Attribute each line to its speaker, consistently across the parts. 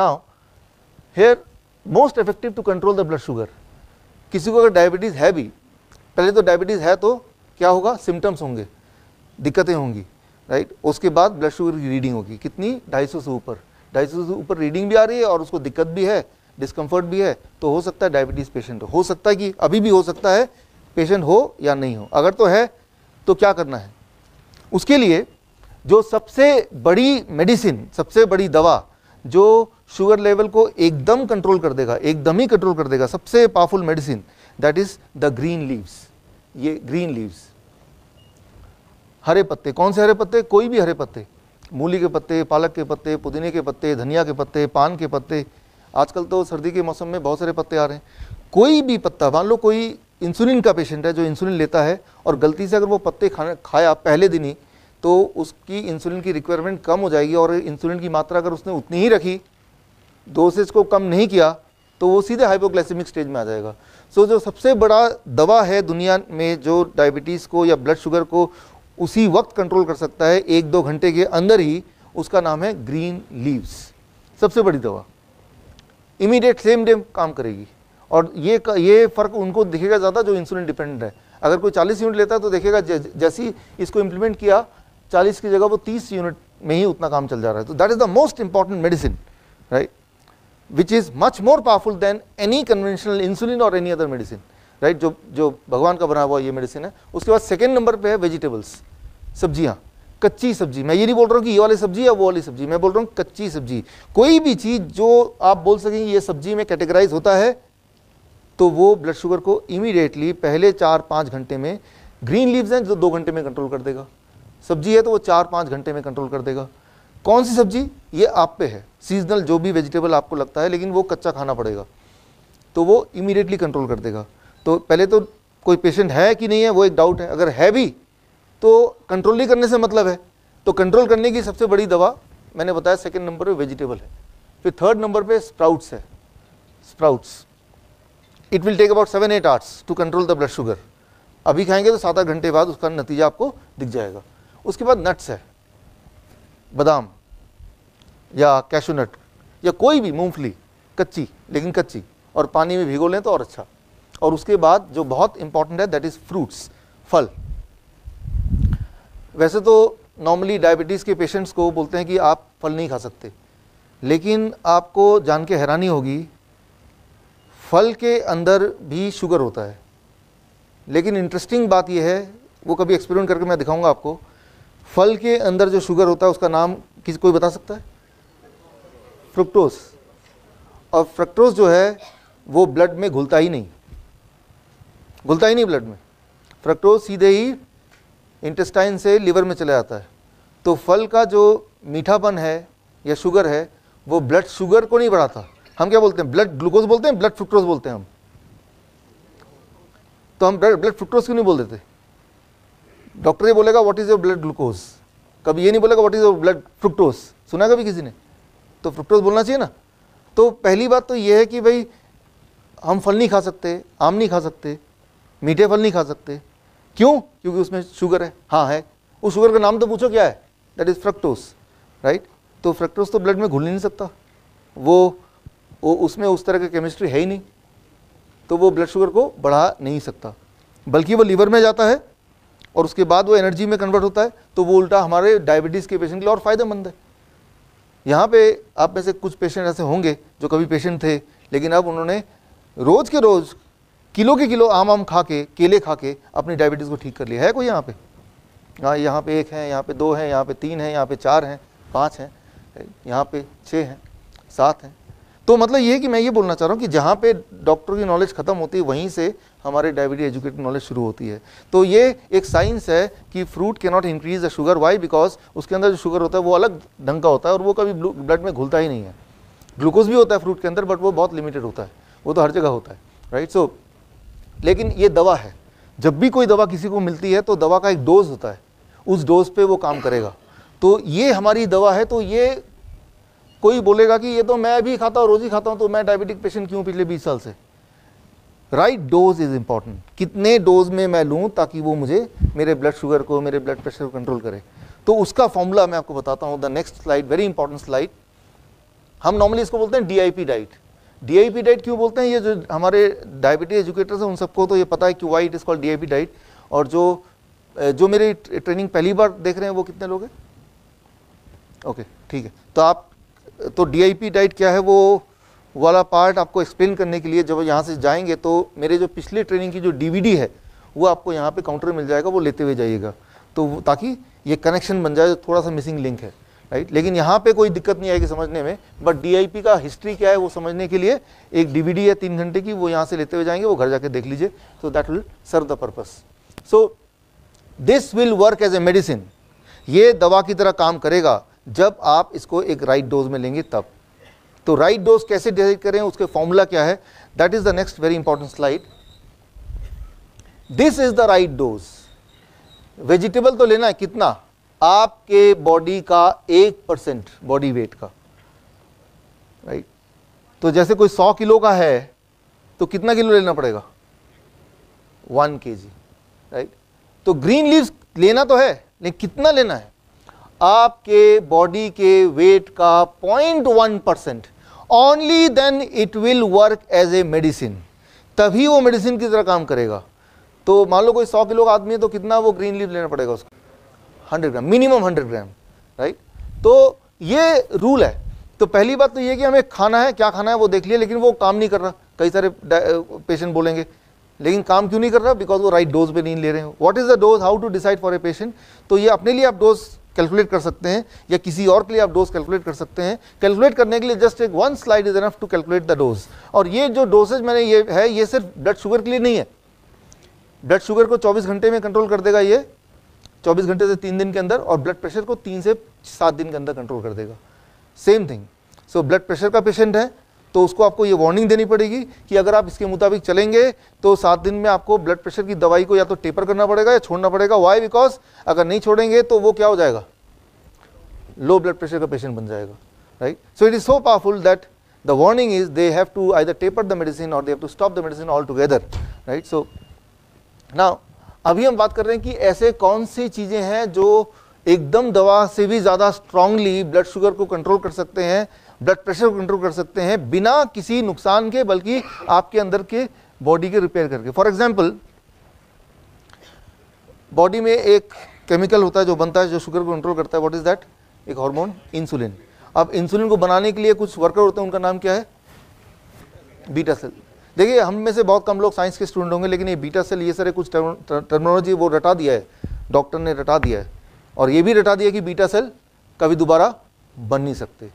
Speaker 1: Now here most effective to control the blood sugar किसी को अगर डायबिटीज़ है भी पहले तो डायबिटीज़ है तो क्या होगा सिम्टम्स होंगे दिक्कतें होंगी राइट उसके बाद ब्लड शुगर की रीडिंग होगी कितनी ढाई सौ से ऊपर ढाई सौ से ऊपर रीडिंग भी आ रही है और उसको दिक्कत भी है डिस्कम्फर्ट भी है तो हो सकता है डायबिटीज़ पेशेंट हो सकता है कि अभी भी हो सकता है पेशेंट हो या नहीं हो अगर तो है तो क्या करना है उसके लिए जो सबसे बड़ी मेडिसिन सबसे बड़ी दवा जो शुगर लेवल को एकदम कंट्रोल कर देगा एकदम ही कंट्रोल कर देगा सबसे powerful medicine that is the green leaves ये ग्रीन लीव्स हरे पत्ते कौन से हरे पत्ते कोई भी हरे पत्ते मूली के पत्ते पालक के पत्ते पुदीने के पत्ते धनिया के पत्ते पान के पत्ते आजकल तो सर्दी के मौसम में बहुत सारे पत्ते आ रहे हैं कोई भी पत्ता मान लो कोई इंसुलिन का पेशेंट है जो इंसुलिन लेता है और गलती से अगर वो पत्ते खाने खाया पहले दिन ही तो उसकी इंसुलिन की रिक्वायरमेंट कम हो जाएगी और इंसुलिन की मात्रा अगर उसने उतनी ही रखी डोसेज को कम नहीं किया तो वो सीधे हाइपोग्लाइसेमिक स्टेज में आ जाएगा सो so, जो सबसे बड़ा दवा है दुनिया में जो डायबिटीज़ को या ब्लड शुगर को उसी वक्त कंट्रोल कर सकता है एक दो घंटे के अंदर ही उसका नाम है ग्रीन लीव्स सबसे बड़ी दवा इमीडिएट सेम डे काम करेगी और ये ये फ़र्क उनको दिखेगा ज़्यादा जो इंसुलिन डिपेंडेंट है अगर कोई 40 यूनिट लेता है तो देखेगा जैसे ही इसको इम्प्लीमेंट किया 40 की जगह वो 30 यूनिट में ही उतना काम चल जा रहा है तो that is the most important medicine right which is much more powerful than any conventional insulin और एनी अदर मेडिसिन राइट जो जो भगवान का बना हुआ ये मेडिसिन है उसके बाद सेकेंड नंबर पे है वेजिटेबल्स सब्जियाँ कच्ची सब्जी मैं ये नहीं बोल रहा हूँ कि ये वाली सब्जी या वो वाली सब्जी मैं बोल रहा हूँ कच्ची सब्जी कोई भी चीज़ जो आप बोल सकें ये सब्जी में कैटेगराइज होता है तो वो ब्लड शुगर को इमीडिएटली पहले चार पाँच घंटे में ग्रीन लीव्स हैं जो दो घंटे में कंट्रोल कर देगा सब्जी है तो वो चार पाँच घंटे में कंट्रोल कर देगा कौन सी सब्जी ये आप पे है सीजनल जो भी वेजिटेबल आपको लगता है लेकिन वो कच्चा खाना पड़ेगा तो वो इमीडिएटली कंट्रोल कर देगा तो पहले तो कोई पेशेंट है कि नहीं है वो एक डाउट है अगर है भी तो कंट्रोल नहीं करने से मतलब है तो कंट्रोल करने की सबसे बड़ी दवा मैंने बताया सेकेंड नंबर पर वेजिटेबल है फिर थर्ड नंबर पर स्प्राउट्स है sprouts it will take about seven eight hours to control the blood sugar अभी खाएंगे तो सात आठ घंटे बाद उसका नतीजा आपको दिख जाएगा उसके बाद नट्स है बादाम या कैशू नट या कोई भी मूंगफली कच्ची लेकिन कच्ची और पानी में भिगो लें तो और अच्छा और उसके बाद जो बहुत इंपॉर्टेंट है दैट इज़ फ्रूट्स फल वैसे तो नॉर्मली डायबिटीज़ के पेशेंट्स को बोलते हैं कि आप फल नहीं खा सकते लेकिन आपको जान के हैरानी होगी फल के अंदर भी शुगर होता है लेकिन इंटरेस्टिंग बात यह है वो कभी एक्सपेरिमेंट करके मैं दिखाऊंगा आपको फल के अंदर जो शुगर होता है उसका नाम किसी कोई बता सकता है फ्रुक्टोस और फ्रक्टोस जो है वो ब्लड में घुलता ही नहीं घुलता ही नहीं ब्लड में फ्रक्टोस सीधे ही इंटेस्टाइन से लीवर में चला जाता है तो फल का जो मीठापन है या शुगर है वो ब्लड शुगर को नहीं बढ़ाता हम क्या बोलते हैं ब्लड ग्लूकोज बोलते हैं ब्लड फ्रुक्टोज बोलते हैं हम तो हम ब्लड ब्लड फ्रुक्टोज क्यों नहीं बोल देते डॉक्टर ये बोलेगा what is your blood glucose कभी ये नहीं बोलेगा what is your blood fructose सुना कभी किसी ने तो फ्रुक्टोज बोलना चाहिए ना तो पहली बात तो ये है कि भाई हम फल नहीं खा सकते आम नहीं खा सकते मीठे फल नहीं खा सकते क्यों क्योंकि उसमें शुगर है हाँ है उस शुगर का नाम तो पूछो क्या है दैट इज़ फ्रक्टोस राइट तो फ्रक्टोस तो ब्लड में घुल नहीं सकता वो वो उसमें उस तरह की केमिस्ट्री है ही नहीं तो वो ब्लड शुगर को बढ़ा नहीं सकता बल्कि वो लीवर में जाता है और उसके बाद वो एनर्जी में कन्वर्ट होता है तो वो उल्टा हमारे डायबिटीज़ के पेशेंट के लिए और फ़ायदेमंद है यहाँ पे आप में से कुछ पेशेंट ऐसे होंगे जो कभी पेशेंट थे लेकिन अब उन्होंने रोज़ के रोज़ किलो के किलो आम आम खा के केले खा के अपनी डायबिटीज़ को ठीक कर लिया है कोई यहाँ पे हाँ यहाँ पे एक है यहाँ पे दो हैं यहाँ पे तीन हैं यहाँ पे चार हैं पाँच हैं यहाँ पे छः हैं सात हैं तो मतलब ये कि मैं ये बोलना चाह रहा हूँ कि जहाँ पे डॉक्टर की नॉलेज ख़त्म होती है वहीं से हमारे डायबिटीज एजुकेटेड नॉलेज शुरू होती है तो ये एक साइंस है कि फ्रूट के not increase the sugar why because उसके अंदर जो शुगर होता है वो अलग ढंग का होता है और वो कभी ब्लड में घुलता ही नहीं है ग्लूकोज भी होता है फ्रूट के अंदर बट वो बहुत लिमिटेड होता है वो तो हर जगह होता है राइट सो लेकिन ये दवा है जब भी कोई दवा किसी को मिलती है तो दवा का एक डोज होता है उस डोज पे वो काम करेगा तो ये हमारी दवा है तो ये कोई बोलेगा कि ये तो मैं भी खाता हूँ रोज़ ही खाता हूँ तो मैं डायबिटिक पेशेंट क्यों पिछले बीस साल से राइट डोज इज़ इम्पॉर्टेंट कितने डोज में मैं लूँ ताकि वो मुझे मेरे ब्लड शुगर को मेरे ब्लड प्रेशर को कंट्रोल करे तो उसका फॉर्मूला मैं आपको बताता हूँ the next slide very important slide हम नॉर्मली इसको बोलते हैं डीआईपी डाइट डीआईपी डाइट क्यों बोलते हैं ये जो हमारे डायबिटीज एजुकेटर्स हैं उन सबको तो ये पता है कि why it is called DIP diet और जो जो मेरी ट्रेनिंग पहली बार देख रहे हैं वो कितने लोग हैं ओके ठीक है तो आप तो डीआईपी डाइट क्या है वो वाला पार्ट आपको एक्सप्लेन करने के लिए जब यहाँ से जाएंगे तो मेरे जो पिछले ट्रेनिंग की जो डीवीडी है वो आपको यहाँ पे काउंटर मिल जाएगा वो लेते हुए जाइएगा तो ताकि ये कनेक्शन बन जाए थोड़ा सा मिसिंग लिंक है राइट लेकिन यहाँ पे कोई दिक्कत नहीं आएगी समझने में बट डीआईपी का हिस्ट्री क्या है वो समझने के लिए एक डीवीडी है तीन घंटे की वो यहाँ से लेते हुए जाएंगे वो घर जाके देख लीजिए so that will serve the purpose so this will work as a medicine ये दवा की तरह काम करेगा जब आप इसको एक राइट डोज में लेंगे तब तो राइट डोज कैसे डिसाइड करें उसके फॉर्मूला क्या है that is the next very important slide this is the right dose vegetable तो लेना है कितना आपके बॉडी का एक परसेंट बॉडी वेट का राइट right? तो जैसे कोई सौ किलो का है तो कितना किलो लेना पड़ेगा वन के जी राइट तो ग्रीन लीव्स लेना तो है लेकिन कितना लेना है आपके बॉडी के वेट का 0.1 percent only then it will work as a medicine तभी वो मेडिसिन की तरह काम करेगा तो मान लो कोई 100 किलो का आदमी है तो कितना वो ग्रीन लीव लेना पड़ेगा उसको 100 ग्राम मिनिमम 100 ग्राम राइट तो ये रूल है तो पहली बात तो ये कि हमें खाना है क्या खाना है वो देख लिया लेकिन वो काम नहीं कर रहा कई सारे पेशेंट बोलेंगे लेकिन काम क्यों नहीं कर रहा बिकॉज वो राइट डोज पे नहीं ले रहे हैं what is the dose how to decide for a patient तो ये अपने लिए आप डोज कैलकुलेट कर सकते हैं या किसी और के लिए आप डोज कैलकुलेट कर सकते हैं कैलकुलेट करने के लिए जस्ट एक one slide is enough to calculate the dose और ये जो डोजेज मैंने ये है ये सिर्फ ब्लड शुगर के लिए नहीं है ब्लड शुगर को 24 घंटे में कंट्रोल कर देगा ये 24 घंटे से तीन दिन के अंदर और ब्लड प्रेशर को तीन से सात दिन के अंदर कंट्रोल कर देगा same thing so blood pressure का पेशेंट है तो उसको आपको ये वार्निंग देनी पड़ेगी कि अगर आप इसके मुताबिक चलेंगे तो सात दिन में आपको ब्लड प्रेशर की दवाई को या तो टेपर करना पड़ेगा या छोड़ना पड़ेगा वाई बिकॉज अगर नहीं छोड़ेंगे तो वो क्या हो जाएगा लो ब्लड प्रेशर का पेशेंट बन जाएगा right so it is so powerful that warning is they have to I taper the medicine और they have to stop the medicine all altogether right so ना अभी हम बात कर रहे हैं कि ऐसे कौन सी चीज़ें हैं जो एकदम दवा से भी ज़्यादा स्ट्रांगली ब्लड शुगर को कंट्रोल कर सकते हैं ब्लड प्रेशर को कंट्रोल कर सकते हैं बिना किसी नुकसान के बल्कि आपके अंदर के बॉडी के रिपेयर करके फॉर एग्जाम्पल बॉडी में एक केमिकल होता है जो बनता है जो शुगर को कंट्रोल करता है व्हाट इज दैट एक हार्मोन इंसुलिन अब इंसुलिन को बनाने के लिए कुछ वर्कर होते हैं उनका नाम क्या है बीटा सेल देखिए हम में से बहुत कम लोग साइंस के स्टूडेंट होंगे लेकिन ये बीटा सेल ये सारे कुछ टर्मोलॉजी वो रटा दिया है डॉक्टर ने रटा दिया है और ये भी रटा दिया कि बीटा सेल कभी दोबारा बन नहीं सकते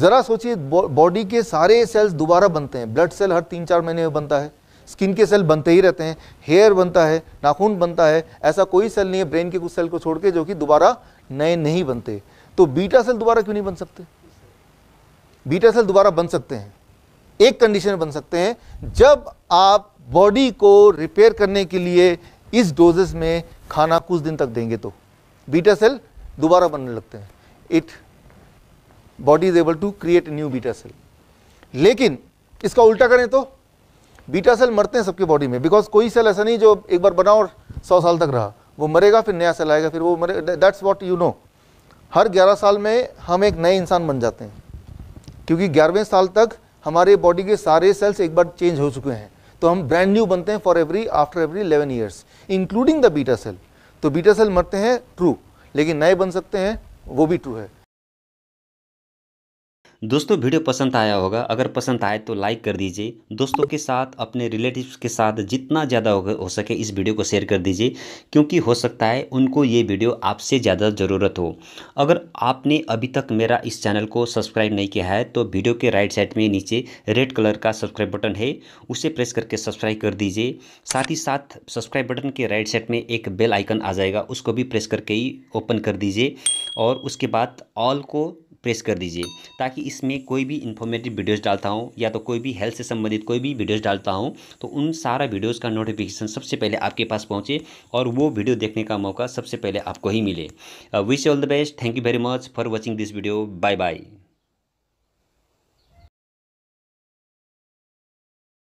Speaker 1: ज़रा सोचिए बॉडी के सारे सेल्स दोबारा बनते हैं ब्लड सेल हर तीन चार महीने में बनता है स्किन के सेल बनते ही रहते हैं हेयर बनता है नाखून बनता है ऐसा कोई सेल नहीं है ब्रेन के कुछ सेल को छोड़ के जो कि दोबारा नए नहीं बनते तो बीटा सेल दोबारा क्यों नहीं बन सकते बीटा सेल दोबारा बन सकते हैं एक कंडीशन बन सकते हैं जब आप बॉडी को रिपेयर करने के लिए इस डोजेस में खाना कुछ दिन तक देंगे तो बीटा सेल दोबारा बनने लगते हैं it body is able to create new beta cell लेकिन इसका उल्टा करें तो बीटा सेल मरते हैं सबके बॉडी में बिकॉज कोई सेल ऐसा नहीं जो एक बार बना और सौ साल तक रहा वो मरेगा फिर नया सेल आएगा फिर वो मरे दैट्स वॉट यू नो हर ग्यारह साल में हम एक नए इंसान बन जाते हैं क्योंकि ग्यारहवें साल तक हमारे बॉडी के सारे सेल्स एक बार चेंज हो चुके हैं तो हम ब्रांड न्यू बनते हैं for every after every eleven years including the beta cell तो बीटा सेल मरते हैं ट्रू लेकिन नए बन सकते हैं वो भी ट्रू है दोस्तों वीडियो पसंद आया होगा अगर पसंद आए तो लाइक कर दीजिए दोस्तों के साथ अपने रिलेटिव्स के साथ जितना ज़्यादा हो सके इस वीडियो को शेयर कर दीजिए क्योंकि हो सकता है उनको ये वीडियो आपसे ज़्यादा ज़रूरत हो अगर आपने अभी तक मेरा इस चैनल को सब्सक्राइब नहीं किया है तो वीडियो के राइट साइड में नीचे रेड कलर का सब्सक्राइब बटन है उसे प्रेस करके सब्सक्राइब कर दीजिए साथ ही साथ सब्सक्राइब बटन के राइट साइड में एक बेल आइकन आ जाएगा उसको भी प्रेस करके ही ओपन कर दीजिए और उसके बाद ऑल को प्रेस कर दीजिए ताकि इसमें कोई भी इन्फॉर्मेटिव वीडियोस डालता हूँ या तो कोई भी हेल्थ से संबंधित कोई भी वीडियोस डालता हूँ तो उन सारा वीडियोस का नोटिफिकेशन सबसे पहले आपके पास पहुँचे और वो वीडियो देखने का मौका सबसे पहले आपको ही मिले wish all the best thank you very much for watching this video bye bye